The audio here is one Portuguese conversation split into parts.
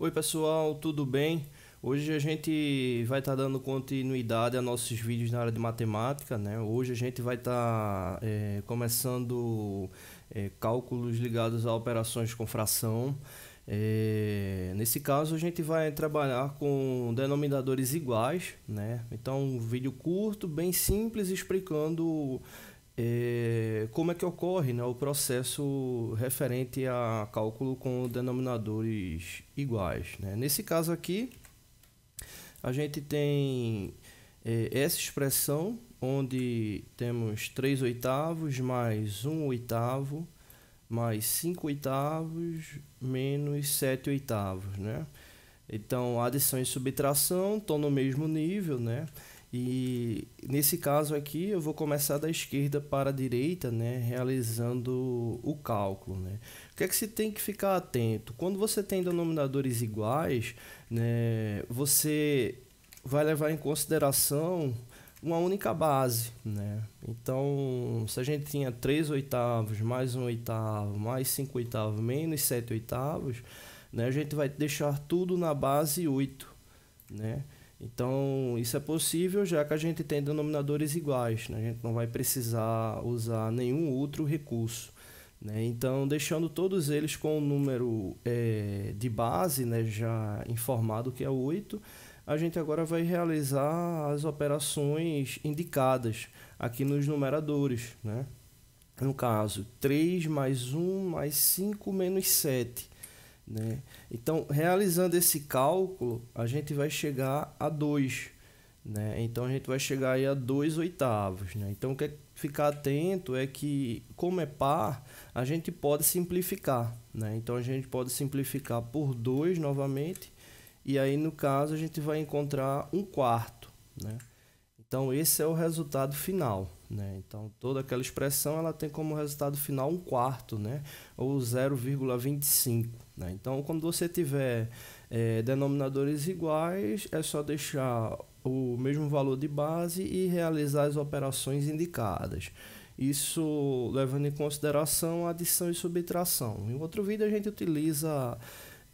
Oi pessoal, tudo bem? Hoje a gente vai estar tá dando continuidade a nossos vídeos na área de matemática, né? Hoje a gente vai estar tá, é, começando é, cálculos ligados a operações com fração. É, nesse caso a gente vai trabalhar com denominadores iguais, né? Então um vídeo curto, bem simples, explicando é, como é que ocorre né, o processo referente a cálculo com denominadores iguais. Né? Nesse caso aqui, a gente tem é, essa expressão onde temos 3 oitavos mais 1 oitavo mais 5 oitavos menos 7 oitavos, né? Então, adição e subtração estão no mesmo nível, né? E nesse caso aqui eu vou começar da esquerda para a direita, né, realizando o cálculo, né? O que é que se tem que ficar atento? Quando você tem denominadores iguais, né, você vai levar em consideração uma única base, né? Então, se a gente tinha 3 oitavos, mais 1 oitavo, mais 5 oitavos, menos 7 oitavos, né, a gente vai deixar tudo na base 8, né? Então, isso é possível já que a gente tem denominadores iguais, né? a gente não vai precisar usar nenhum outro recurso. Né? Então, deixando todos eles com o um número é, de base né, já informado, que é 8, a gente agora vai realizar as operações indicadas aqui nos numeradores. Né? No caso, 3 mais 1 mais 5 menos 7. Né? Então, realizando esse cálculo, a gente vai chegar a 2. Né? Então, a gente vai chegar aí a 2 oitavos. Né? Então, o que é ficar atento é que, como é par, a gente pode simplificar. Né? Então, a gente pode simplificar por 2 novamente. E aí, no caso, a gente vai encontrar um quarto. Né? Então, esse é o resultado final. Né? Então, toda aquela expressão ela tem como resultado final um quarto, né? ou 0,25. Né? Então, quando você tiver é, denominadores iguais, é só deixar o mesmo valor de base e realizar as operações indicadas. Isso levando em consideração adição e subtração. Em outro vídeo, a gente utiliza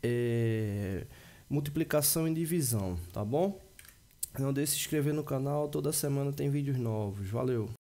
é, multiplicação e divisão, tá bom? Não deixe de se inscrever no canal, toda semana tem vídeos novos. Valeu!